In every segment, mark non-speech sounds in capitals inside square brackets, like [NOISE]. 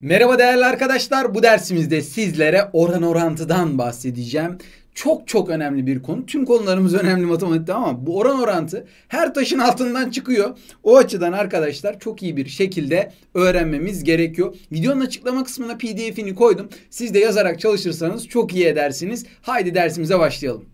Merhaba değerli arkadaşlar. Bu dersimizde sizlere oran orantıdan bahsedeceğim. Çok çok önemli bir konu. Tüm konularımız önemli matematikte ama bu oran orantı her taşın altından çıkıyor. O açıdan arkadaşlar çok iyi bir şekilde öğrenmemiz gerekiyor. Videonun açıklama kısmına PDF'ini koydum. Siz de yazarak çalışırsanız çok iyi edersiniz. Haydi dersimize başlayalım.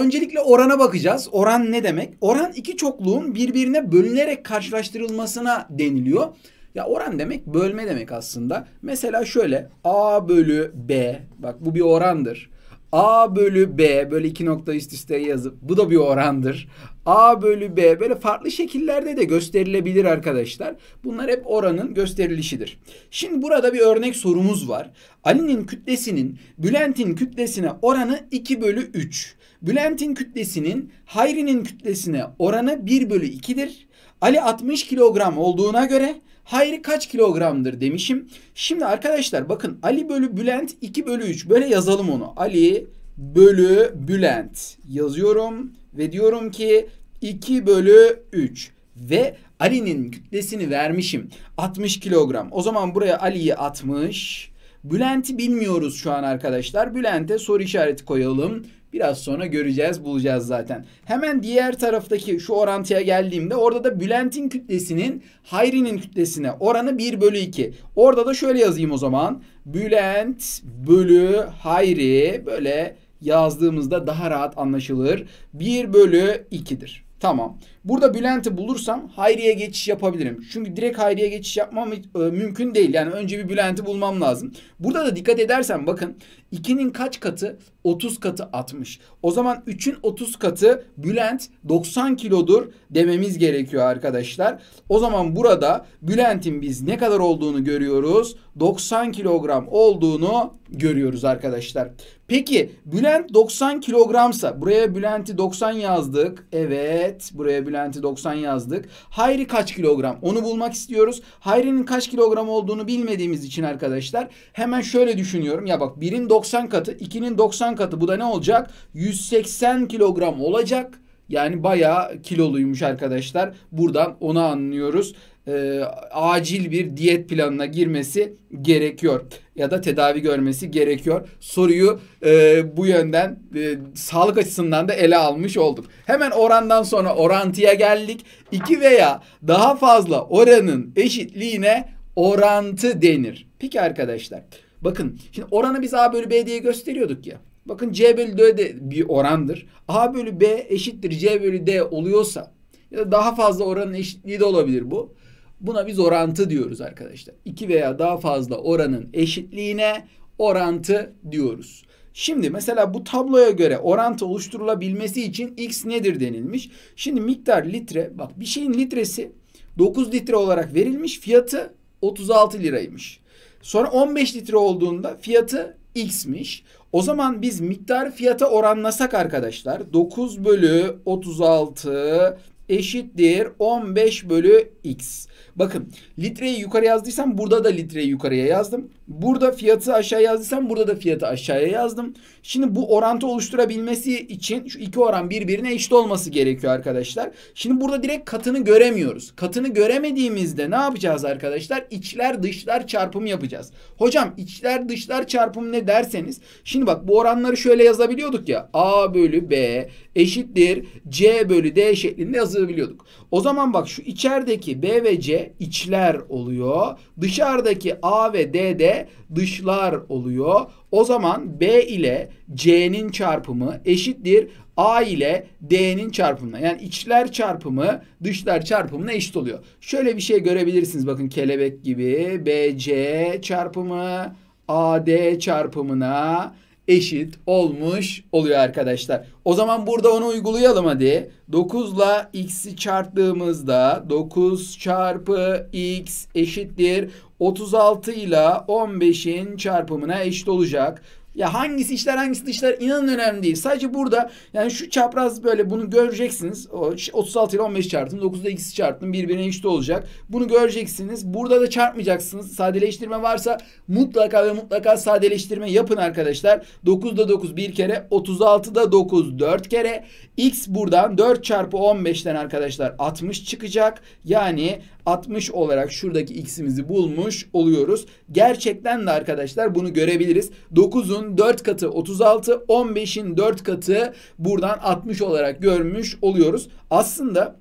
öncelikle orana bakacağız. Oran ne demek? Oran iki çokluğun birbirine bölünerek karşılaştırılmasına deniliyor. Ya oran demek bölme demek aslında. Mesela şöyle A bölü B bak bu bir orandır. A bölü B böyle iki nokta üst üste yazıp bu da bir orandır. A bölü B böyle farklı şekillerde de gösterilebilir arkadaşlar. Bunlar hep oranın gösterilişidir. Şimdi burada bir örnek sorumuz var. Ali'nin kütlesinin Bülent'in kütlesine oranı 2 bölü 3. Bülent'in kütlesinin Hayri'nin kütlesine oranı 1 bölü 2'dir. Ali 60 kilogram olduğuna göre Hayri kaç kilogramdır demişim. Şimdi arkadaşlar bakın Ali bölü Bülent 2 bölü 3 böyle yazalım onu. Ali bölü Bülent yazıyorum ve diyorum ki 2 bölü 3 ve Ali'nin kütlesini vermişim 60 kilogram. O zaman buraya Ali'yi 60 Bülent'i bilmiyoruz şu an arkadaşlar. Bülent'e soru işareti koyalım. Biraz sonra göreceğiz, bulacağız zaten. Hemen diğer taraftaki şu orantıya geldiğimde orada da Bülent'in kütlesinin Hayri'nin kütlesine oranı 1 bölü 2. Orada da şöyle yazayım o zaman. Bülent bölü Hayri böyle yazdığımızda daha rahat anlaşılır. 1 bölü 2'dir. Tamam. Burada Bülent'i bulursam Hayri'ye geçiş yapabilirim. Çünkü direkt Hayri'ye geçiş yapmam e, mümkün değil. Yani önce bir Bülent'i bulmam lazım. Burada da dikkat edersen bakın 2'nin kaç katı? 30 katı 60. O zaman 3'ün 30 katı Bülent 90 kilodur dememiz gerekiyor arkadaşlar. O zaman burada Bülent'in biz ne kadar olduğunu görüyoruz. 90 kilogram olduğunu görüyoruz arkadaşlar. Peki Bülent 90 kilogramsa buraya Bülent'i 90 yazdık. Evet buraya Bülent Bülent'i 90 yazdık. Hayri kaç kilogram? Onu bulmak istiyoruz. Hayri'nin kaç kilogram olduğunu bilmediğimiz için arkadaşlar hemen şöyle düşünüyorum. Ya bak 1'in 90 katı 2'nin 90 katı bu da ne olacak? 180 kilogram olacak. Yani bayağı kiloluymuş arkadaşlar. Buradan onu anlıyoruz e, acil bir diyet planına girmesi gerekiyor ya da tedavi görmesi gerekiyor. Soruyu e, bu yönden e, sağlık açısından da ele almış olduk. Hemen orandan sonra orantıya geldik. 2 veya daha fazla oranın eşitliğine orantı denir. Peki arkadaşlar bakın şimdi oranı biz A bölü B diye gösteriyorduk ya. Bakın C bölü D de bir orandır. A bölü B eşittir C bölü D oluyorsa ya da daha fazla oranın eşitliği de olabilir bu. Buna biz orantı diyoruz arkadaşlar. İki veya daha fazla oranın eşitliğine orantı diyoruz. Şimdi mesela bu tabloya göre orantı oluşturulabilmesi için x nedir denilmiş. Şimdi miktar litre bak bir şeyin litresi 9 litre olarak verilmiş fiyatı 36 liraymış. Sonra 15 litre olduğunda fiyatı x'miş. O zaman biz miktar fiyata oranlasak arkadaşlar 9 bölü 36 eşittir 15 bölü x. Bakın litreyi yukarı yazdıysam burada da litreyi yukarıya yazdım. Burada fiyatı aşağı yazdıysam burada da fiyatı aşağıya yazdım. Şimdi bu orantı oluşturabilmesi için şu iki oran birbirine eşit olması gerekiyor arkadaşlar. Şimdi burada direkt katını göremiyoruz. Katını göremediğimizde ne yapacağız arkadaşlar? İçler dışlar çarpım yapacağız. Hocam içler dışlar çarpım ne derseniz. Şimdi bak bu oranları şöyle yazabiliyorduk ya. A bölü B eşittir C bölü D şeklinde yazabiliyorduk. O zaman bak şu içerideki B ve C ve içler oluyor. Dışarıdaki A ve D de dışlar oluyor. O zaman B ile C'nin çarpımı eşittir A ile D'nin çarpımına. Yani içler çarpımı dışlar çarpımına eşit oluyor. Şöyle bir şey görebilirsiniz bakın kelebek gibi. BC çarpımı AD çarpımına eşit olmuş oluyor arkadaşlar. O zaman burada onu uygulayalım hadi. 9 ile x'i çarptığımızda 9 çarpı x eşittir. 36 ile 15'in çarpımına eşit olacak. Ya hangisi işler hangisi dışlar inanın önemli değil. Sadece burada yani şu çapraz böyle bunu göreceksiniz. O 36 ile 15 çarptım. 9 ile x'i çarptım. Birbirine eşit olacak. Bunu göreceksiniz. Burada da çarpmayacaksınız. Sadeleştirme varsa mutlaka ve mutlaka sadeleştirme yapın arkadaşlar. 9 da 9 bir kere. 36 da 9 4 kere. X buradan 4 çarpı 15'ten arkadaşlar 60 çıkacak. Yani 60 olarak şuradaki x'imizi bulmuş oluyoruz. Gerçekten de arkadaşlar bunu görebiliriz. 9'un 4 katı 36, 15'in 4 katı buradan 60 olarak görmüş oluyoruz. Aslında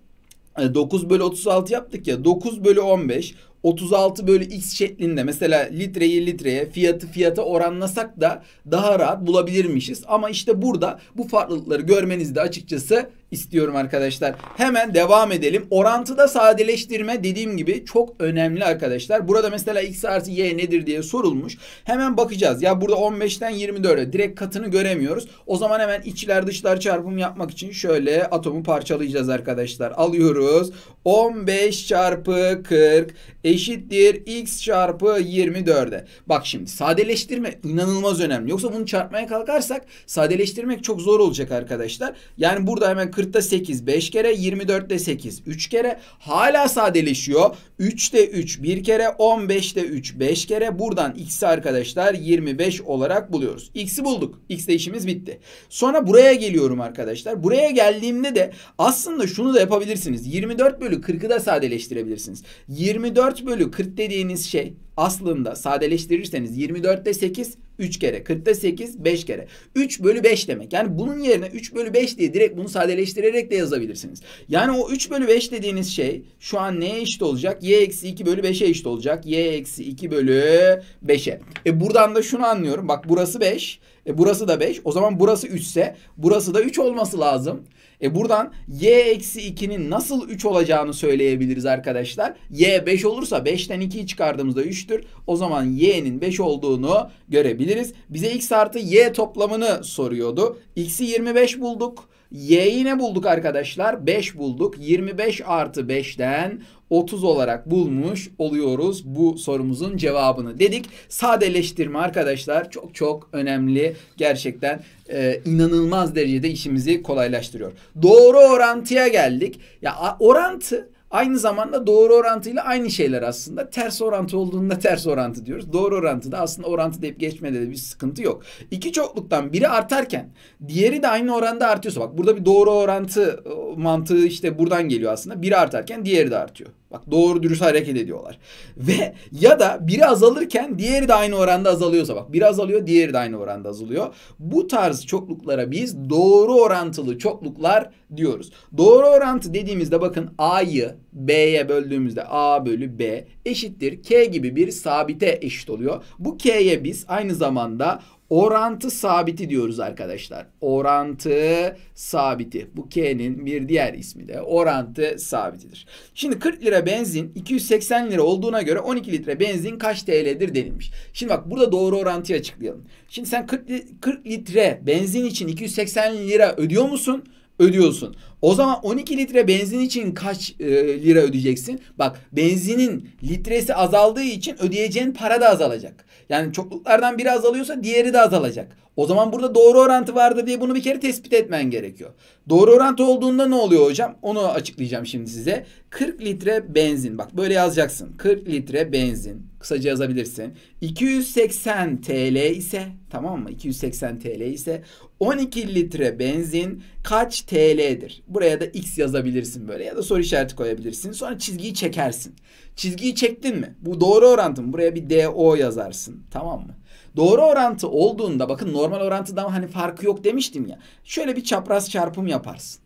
9 e, bölü 36 yaptık ya 9 bölü 15 36 bölü x şeklinde mesela litreyi litreye fiyatı fiyata oranlasak da daha rahat bulabilirmişiz. Ama işte burada bu farklılıkları görmeniz de açıkçası istiyorum arkadaşlar. Hemen devam edelim. Orantıda sadeleştirme dediğim gibi çok önemli arkadaşlar. Burada mesela x artı y nedir diye sorulmuş. Hemen bakacağız. Ya burada 15'ten 24'e direkt katını göremiyoruz. O zaman hemen içler dışlar çarpım yapmak için şöyle atomu parçalayacağız arkadaşlar. Alıyoruz. 15 çarpı 40 eşittir x çarpı 24'e. Bak şimdi sadeleştirme inanılmaz önemli. Yoksa bunu çarpmaya kalkarsak sadeleştirmek çok zor olacak arkadaşlar. Yani burada hemen 40'ta 8 5 kere, 24'te 8 3 kere. Hala sadeleşiyor. 3'te 3 1 kere, 15'te 3 5 kere. Buradan x'i arkadaşlar 25 olarak buluyoruz. X'i bulduk. X'de işimiz bitti. Sonra buraya geliyorum arkadaşlar. Buraya geldiğimde de aslında şunu da yapabilirsiniz. 24 bölü 40'ı da sadeleştirebilirsiniz. 24 bölü 40 dediğiniz şey aslında sadeleştirirseniz 24'te 8 3 kere. 40'ta 8 5 kere. 3 bölü 5 demek. Yani bunun yerine 3 bölü 5 diye direkt bunu sadeleştirerek de yazabilirsiniz. Yani o 3 bölü 5 dediğiniz şey şu an neye eşit olacak? Y eksi 2 bölü 5'e eşit olacak. Y eksi 2 bölü 5'e. E buradan da şunu anlıyorum. Bak burası 5. E burası da 5. O zaman burası 3 ise burası da 3 olması lazım. E buradan y eksi 2'nin nasıl 3 olacağını söyleyebiliriz arkadaşlar. y 5 olursa 5'ten 2'yi çıkardığımızda 3'tür. O zaman y'nin 5 olduğunu görebiliriz. Bize x artı y toplamını soruyordu. x'i 25 bulduk. Y'yi ne bulduk arkadaşlar? 5 bulduk. 25 artı 5'ten 30 olarak bulmuş oluyoruz bu sorumuzun cevabını dedik. Sadeleştirme arkadaşlar çok çok önemli. Gerçekten e, inanılmaz derecede işimizi kolaylaştırıyor. Doğru orantıya geldik. Ya orantı Aynı zamanda doğru orantıyla aynı şeyler aslında. Ters orantı olduğunda ters orantı diyoruz. Doğru orantıda aslında orantı deyip geçmede de bir sıkıntı yok. İki çokluktan biri artarken diğeri de aynı oranda artıyorsa bak burada bir doğru orantı e, mantığı işte buradan geliyor aslında. Biri artarken diğeri de artıyor. Bak doğru dürüst hareket ediyorlar. Ve ya da biri azalırken diğeri de aynı oranda azalıyorsa bak biri azalıyor diğeri de aynı oranda azalıyor. Bu tarz çokluklara biz doğru orantılı çokluklar diyoruz. Doğru orantı dediğimizde bakın A'yı B'ye böldüğümüzde A bölü B eşittir K gibi bir sabite eşit oluyor. Bu K'ye biz aynı zamanda Orantı sabiti diyoruz arkadaşlar. Orantı sabiti. Bu K'nin bir diğer ismi de orantı sabitidir. Şimdi 40 lira benzin 280 lira olduğuna göre 12 litre benzin kaç TL'dir denilmiş. Şimdi bak burada doğru orantıyı açıklayalım. Şimdi sen 40, 40 litre benzin için 280 lira ödüyor musun? Ödüyorsun. O zaman 12 litre benzin için kaç e, lira ödeyeceksin? Bak benzinin litresi azaldığı için ödeyeceğin para da azalacak. Yani çokluklardan biri azalıyorsa diğeri de azalacak. O zaman burada doğru orantı vardı diye bunu bir kere tespit etmen gerekiyor. Doğru orantı olduğunda ne oluyor hocam? Onu açıklayacağım şimdi size. 40 litre benzin. Bak böyle yazacaksın. 40 litre benzin. Kısaca yazabilirsin. 280 TL ise tamam mı? 280 TL ise 12 litre benzin kaç TL'dir? Buraya da x yazabilirsin böyle ya da soru işareti koyabilirsin. Sonra çizgiyi çekersin. Çizgiyi çektin mi? Bu doğru orantı mı? Buraya bir DO yazarsın. Tamam mı? Doğru orantı olduğunda bakın normal orantıdan hani farkı yok demiştim ya. Şöyle bir çapraz çarpım yaparsın.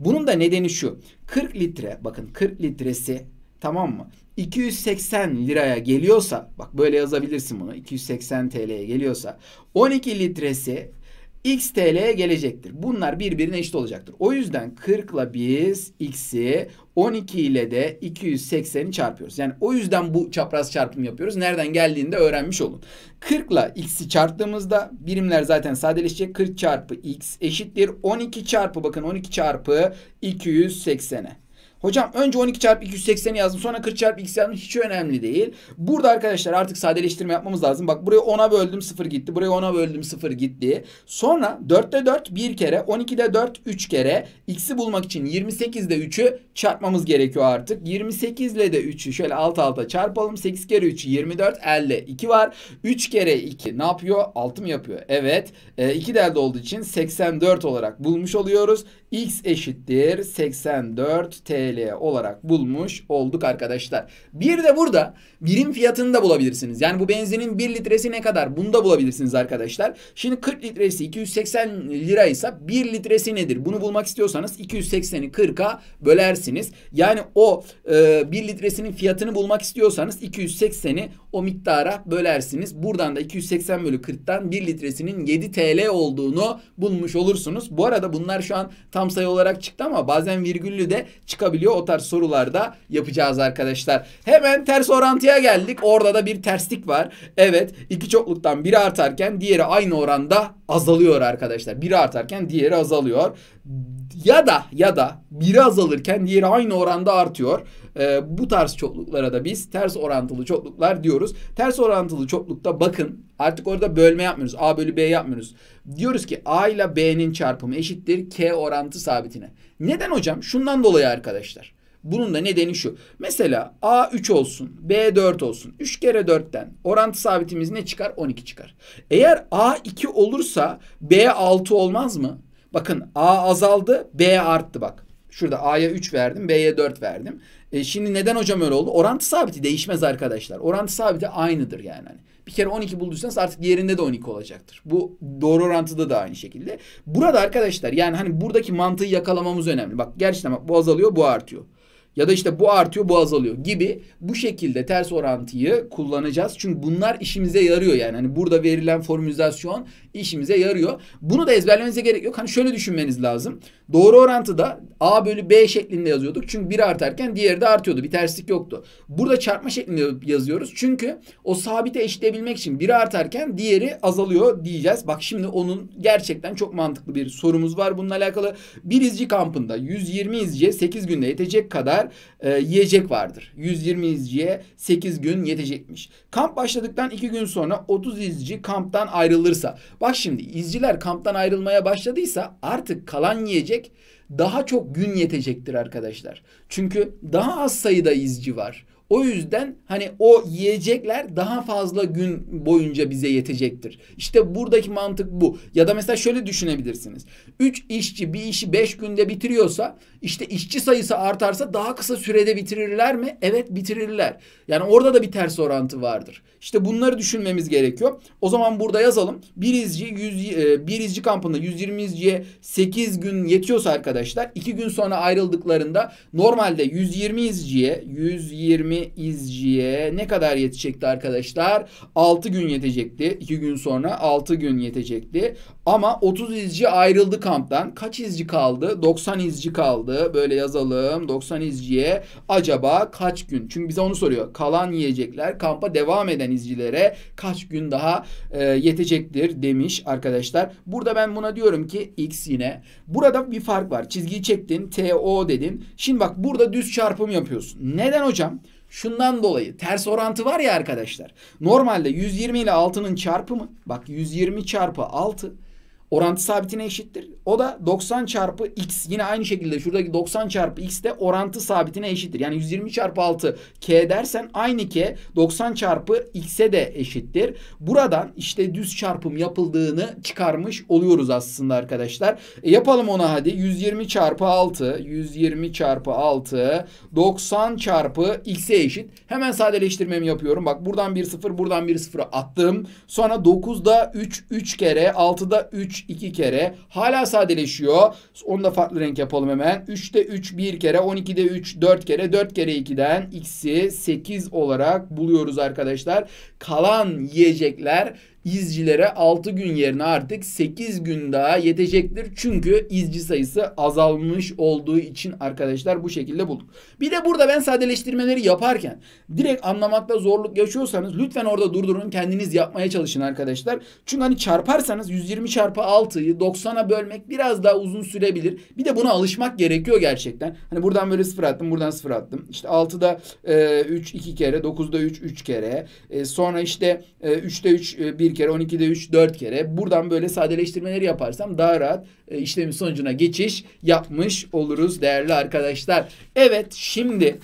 Bunun da nedeni şu. 40 litre bakın 40 litresi tamam mı? 280 liraya geliyorsa bak böyle yazabilirsin bunu 280 TL'ye geliyorsa 12 litresi x TL'ye gelecektir. Bunlar birbirine eşit olacaktır. O yüzden 40 ile biz x'i 12 ile de 280'i çarpıyoruz. Yani o yüzden bu çapraz çarpım yapıyoruz. Nereden geldiğini de öğrenmiş olun. 40 ile x'i çarptığımızda birimler zaten sadeleşecek. 40 çarpı x eşittir. 12 çarpı bakın 12 çarpı 280'e. Hocam önce 12 çarpı 280'i yazdım. Sonra 40 çarpı 2 yazdım. Hiç önemli değil. Burada arkadaşlar artık sadeleştirme yapmamız lazım. Bak buraya 10'a böldüm 0 gitti. Buraya 10'a böldüm 0 gitti. Sonra 4'te 4 bir kere. 12'de 4 3 kere. X'i bulmak için 28'de 3'ü çarpmamız gerekiyor artık. 28 ile de 3'ü şöyle alt alta çarpalım. 8 kere 3 24 elde 2 var. 3 kere 2 ne yapıyor? 6 mı yapıyor? Evet. E, 2 de elde olduğu için 84 olarak bulmuş oluyoruz. X eşittir 84 T TL olarak bulmuş olduk arkadaşlar. Bir de burada birim fiyatını da bulabilirsiniz. Yani bu benzinin 1 litresi ne kadar? Bunu da bulabilirsiniz arkadaşlar. Şimdi 40 litresi 280 liraysa 1 litresi nedir? Bunu bulmak istiyorsanız 280'i 40'a bölersiniz. Yani o e, 1 litresinin fiyatını bulmak istiyorsanız 280'i o miktara bölersiniz. Buradan da 280 bölü 40'tan 1 litresinin 7 TL olduğunu bulmuş olursunuz. Bu arada bunlar şu an tam sayı olarak çıktı ama bazen virgüllü de çıkabilir olabiliyor. O tarz sorularda yapacağız arkadaşlar. Hemen ters orantıya geldik. Orada da bir terslik var. Evet iki çokluktan biri artarken diğeri aynı oranda azalıyor arkadaşlar. Biri artarken diğeri azalıyor. Ya da ya da biri azalırken diğeri aynı oranda artıyor. E, bu tarz çokluklara da biz ters orantılı çokluklar diyoruz. Ters orantılı çoklukta bakın artık orada bölme yapmıyoruz. A bölü B yapmıyoruz. Diyoruz ki A ile B'nin çarpımı eşittir K orantı sabitine. Neden hocam? Şundan dolayı arkadaşlar. Bunun da nedeni şu. Mesela A 3 olsun, B 4 olsun. 3 kere 4'ten orantı sabitimiz ne çıkar? 12 çıkar. Eğer A 2 olursa B 6 olmaz mı? Bakın A azaldı, B arttı bak. Şurada A'ya 3 verdim, B'ye 4 verdim. E şimdi neden hocam öyle oldu? Orantı sabiti değişmez arkadaşlar. Orantı sabiti aynıdır yani. Hani bir kere 12 bulduysanız artık diğerinde de 12 olacaktır. Bu doğru orantıda da aynı şekilde. Burada arkadaşlar yani hani buradaki mantığı yakalamamız önemli. Bak gerçekten bak bu azalıyor bu artıyor. Ya da işte bu artıyor bu azalıyor gibi bu şekilde ters orantıyı kullanacağız. Çünkü bunlar işimize yarıyor yani. Hani burada verilen formülizasyon işimize yarıyor. Bunu da ezberlemenize gerek yok. Hani şöyle düşünmeniz lazım. Doğru orantıda A bölü B şeklinde yazıyorduk. Çünkü biri artarken diğeri de artıyordu. Bir terslik yoktu. Burada çarpma şeklinde yazıyoruz. Çünkü o sabite eşitleyebilmek için biri artarken diğeri azalıyor diyeceğiz. Bak şimdi onun gerçekten çok mantıklı bir sorumuz var bununla alakalı. Bir izci kampında 120 izciye 8 günde yetecek kadar kadar e, yiyecek vardır. 120 izciye 8 gün yetecekmiş. Kamp başladıktan 2 gün sonra 30 izci kamptan ayrılırsa. Bak şimdi izciler kamptan ayrılmaya başladıysa artık kalan yiyecek daha çok gün yetecektir arkadaşlar. Çünkü daha az sayıda izci var. O yüzden hani o yiyecekler daha fazla gün boyunca bize yetecektir. İşte buradaki mantık bu. Ya da mesela şöyle düşünebilirsiniz. 3 işçi bir işi 5 günde bitiriyorsa işte işçi sayısı artarsa daha kısa sürede bitirirler mi? Evet bitirirler. Yani orada da bir ters orantı vardır. İşte bunları düşünmemiz gerekiyor. O zaman burada yazalım. Bir izci, 100, e, bir izci kampında 120 izciye 8 gün yetiyorsa arkadaşlar 2 gün sonra ayrıldıklarında normalde 120 izciye 120 yani izciye ne kadar yetecekti arkadaşlar? 6 gün yetecekti. 2 gün sonra 6 gün yetecekti. Ama 30 izci ayrıldı kamptan. Kaç izci kaldı? 90 izci kaldı. Böyle yazalım. 90 izciye acaba kaç gün? Çünkü bize onu soruyor. Kalan yiyecekler kampa devam eden izcilere kaç gün daha e, yetecektir demiş arkadaşlar. Burada ben buna diyorum ki x yine. Burada bir fark var. Çizgiyi çektin. TO dedin. Şimdi bak burada düz çarpım yapıyorsun. Neden hocam? Şundan dolayı ters orantı var ya arkadaşlar. Normalde 120 ile 6'nın çarpımı bak 120 çarpı 6 orantı sabitine eşittir. O da 90 çarpı x yine aynı şekilde şuradaki 90 çarpı x de orantı sabitine eşittir. Yani 120 çarpı 6 k dersen aynı k 90 çarpı x'e de eşittir. Buradan işte düz çarpım yapıldığını çıkarmış oluyoruz aslında arkadaşlar. E yapalım ona hadi. 120 çarpı 6 120 çarpı 6 90 çarpı x'e eşit. Hemen sadeleştirmemi yapıyorum. Bak buradan bir 0 buradan bir 0 attım. Sonra 9'da 3 3 kere 6'da 3 3 2 kere. Hala sadeleşiyor. Onu da farklı renk yapalım hemen. 3'te 3 1 kere. 12'de 3 4 kere. 4 kere 2'den x'i 8 olarak buluyoruz arkadaşlar. Kalan yiyecekler izcilere 6 gün yerine artık 8 gün daha yetecektir. Çünkü izci sayısı azalmış olduğu için arkadaşlar bu şekilde bulduk. Bir de burada ben sadeleştirmeleri yaparken direkt anlamakta zorluk yaşıyorsanız lütfen orada durdurun kendiniz yapmaya çalışın arkadaşlar. Çünkü hani çarparsanız 120 çarpı 6'yı 90'a bölmek biraz daha uzun sürebilir. Bir de buna alışmak gerekiyor gerçekten. Hani buradan böyle sıfır attım buradan sıfır attım. İşte 6'da e, 3 2 kere 9'da 3 3 kere. E, sonra işte e, 3'te 3 1 kere, 12'de 3 4 kere. Buradan böyle sadeleştirmeleri yaparsam daha rahat e, işlemin sonucuna geçiş yapmış oluruz değerli arkadaşlar. Evet şimdi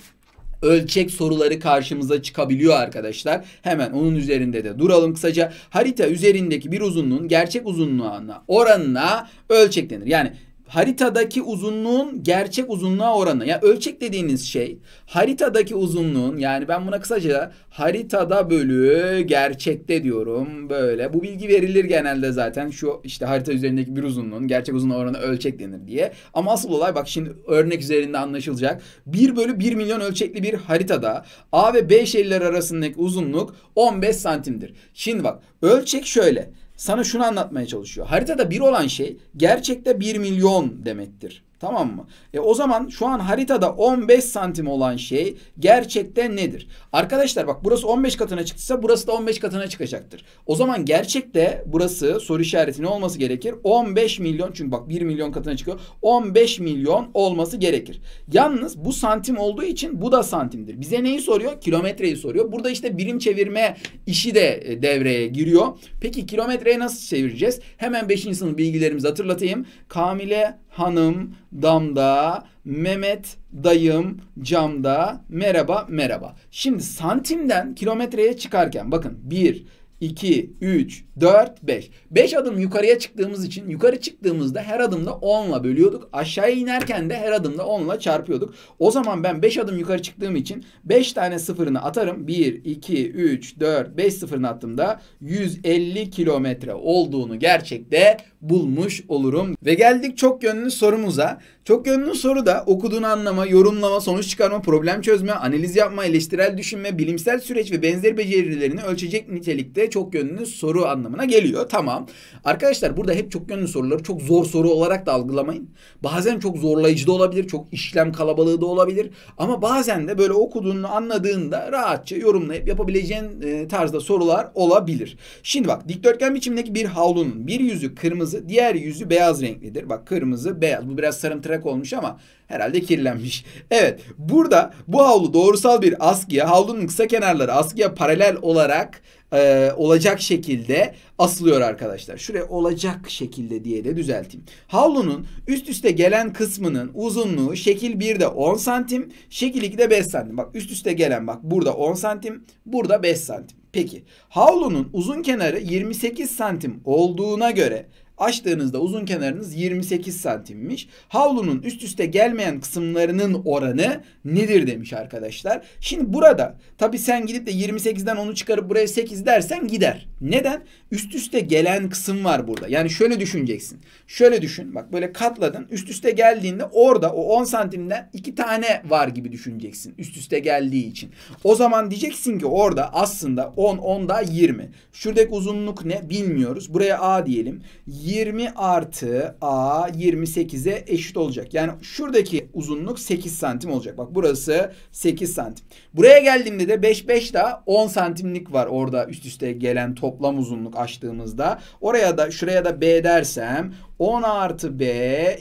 ölçek soruları karşımıza çıkabiliyor arkadaşlar. Hemen onun üzerinde de duralım kısaca. Harita üzerindeki bir uzunluğun gerçek uzunluğuna oranına ölçek denir. Yani haritadaki uzunluğun gerçek uzunluğa oranı. Yani ölçek dediğiniz şey haritadaki uzunluğun yani ben buna kısaca haritada bölü gerçekte diyorum böyle. Bu bilgi verilir genelde zaten şu işte harita üzerindeki bir uzunluğun gerçek uzunluğa oranı ölçek denir diye. Ama asıl olay bak şimdi örnek üzerinde anlaşılacak. 1 bölü 1 milyon ölçekli bir haritada A ve B şehirler arasındaki uzunluk 15 santimdir. Şimdi bak ölçek şöyle sana şunu anlatmaya çalışıyor. Haritada bir olan şey gerçekte bir milyon demektir. Tamam mı? E o zaman şu an haritada 15 santim olan şey gerçekten nedir? Arkadaşlar bak burası 15 katına çıktıysa burası da 15 katına çıkacaktır. O zaman gerçekte burası soru işareti ne olması gerekir? 15 milyon çünkü bak 1 milyon katına çıkıyor. 15 milyon olması gerekir. Yalnız bu santim olduğu için bu da santimdir. Bize neyi soruyor? Kilometreyi soruyor. Burada işte birim çevirme işi de e, devreye giriyor. Peki kilometreyi nasıl çevireceğiz? Hemen 5. sınıf bilgilerimizi hatırlatayım. Kamile hanım damda, Mehmet dayım camda, merhaba merhaba. Şimdi santimden kilometreye çıkarken bakın 1, 2, 3, 4, 5. 5 adım yukarıya çıktığımız için yukarı çıktığımızda her adımda 10'la bölüyorduk. aşağı inerken de her adımda 10'la çarpıyorduk. O zaman ben 5 adım yukarı çıktığım için 5 tane sıfırını atarım. 1, 2, 3, 4, 5 sıfırını attığımda 150 kilometre olduğunu gerçekte bulmuş olurum. Ve geldik çok yönlü sorumuza. Çok yönlü soru da okuduğunu anlama, yorumlama, sonuç çıkarma, problem çözme, analiz yapma, eleştirel düşünme, bilimsel süreç ve benzeri becerilerini ölçecek nitelikte çok yönlü soru anlamına geliyor. Tamam. Arkadaşlar burada hep çok yönlü soruları çok zor soru olarak da algılamayın. Bazen çok zorlayıcı da olabilir, çok işlem kalabalığı da olabilir. Ama bazen de böyle okuduğunu anladığında rahatça yorumlayıp yapabileceğin e, tarzda sorular olabilir. Şimdi bak dikdörtgen biçimindeki bir havlunun bir yüzü kırmızı kırmızı. Diğer yüzü beyaz renklidir. Bak kırmızı beyaz. Bu biraz sarımtırak olmuş ama herhalde kirlenmiş. [LAUGHS] Evet burada bu havlu doğrusal bir askıya havlunun kısa kenarları askıya paralel olarak e, olacak şekilde asılıyor arkadaşlar. Şuraya olacak şekilde diye de düzelteyim. Havlunun üst üste gelen kısmının uzunluğu şekil 1'de 10 santim, şekil 2'de 5 santim. Bak üst üste gelen bak burada 10 santim, burada 5 santim. Peki havlunun uzun kenarı 28 santim olduğuna göre Açtığınızda uzun kenarınız 28 santimmiş. Havlunun üst üste gelmeyen kısımlarının oranı nedir demiş arkadaşlar. Şimdi burada tabi sen gidip de 28'den onu çıkarıp buraya 8 dersen gider. Neden? Üst üste gelen kısım var burada. Yani şöyle düşüneceksin. Şöyle düşün. Bak böyle katladın. Üst üste geldiğinde orada o 10 santimden 2 tane var gibi düşüneceksin. Üst üste geldiği için. O zaman diyeceksin ki orada aslında 10, 10 daha 20. Şuradaki uzunluk ne bilmiyoruz. Buraya A diyelim. 20 artı A 28'e eşit olacak. Yani şuradaki uzunluk 8 santim olacak. Bak burası 8 santim. Buraya geldiğimde de 5 5 daha 10 santimlik var orada üst üste gelen toplam uzunluk açtığımızda. Oraya da şuraya da B dersem 10 artı B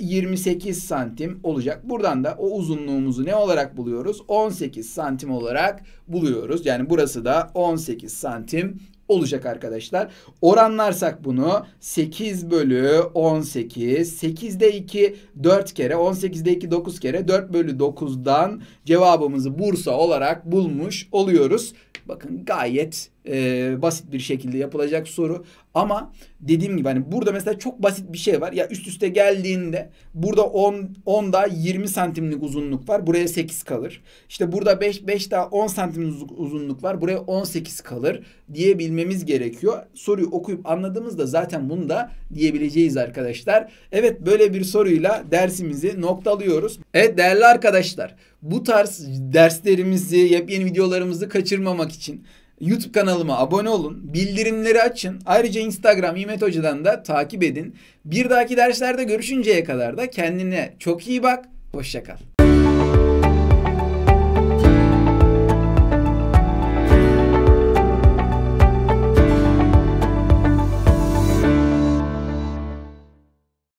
28 santim olacak. Buradan da o uzunluğumuzu ne olarak buluyoruz? 18 santim olarak buluyoruz. Yani burası da 18 santim olacak arkadaşlar. Oranlarsak bunu 8 bölü 18. 8'de 2 4 kere. 18'de 2 9 kere. 4 bölü 9'dan cevabımızı Bursa olarak bulmuş oluyoruz. Bakın gayet e, basit bir şekilde yapılacak soru. Ama dediğim gibi hani burada mesela çok basit bir şey var. Ya üst üste geldiğinde burada 10 10'da 20 santimlik uzunluk var. Buraya 8 kalır. İşte burada 5 5 daha 10 santimlik uzunluk var. Buraya 18 kalır diyebilmemiz gerekiyor. Soruyu okuyup anladığımızda zaten bunu da diyebileceğiz arkadaşlar. Evet böyle bir soruyla dersimizi noktalıyoruz. Evet değerli arkadaşlar bu tarz derslerimizi, yepyeni videolarımızı kaçırmamak için YouTube kanalıma abone olun. Bildirimleri açın. Ayrıca Instagram İmet Hoca'dan da takip edin. Bir dahaki derslerde görüşünceye kadar da kendine çok iyi bak. Hoşçakal.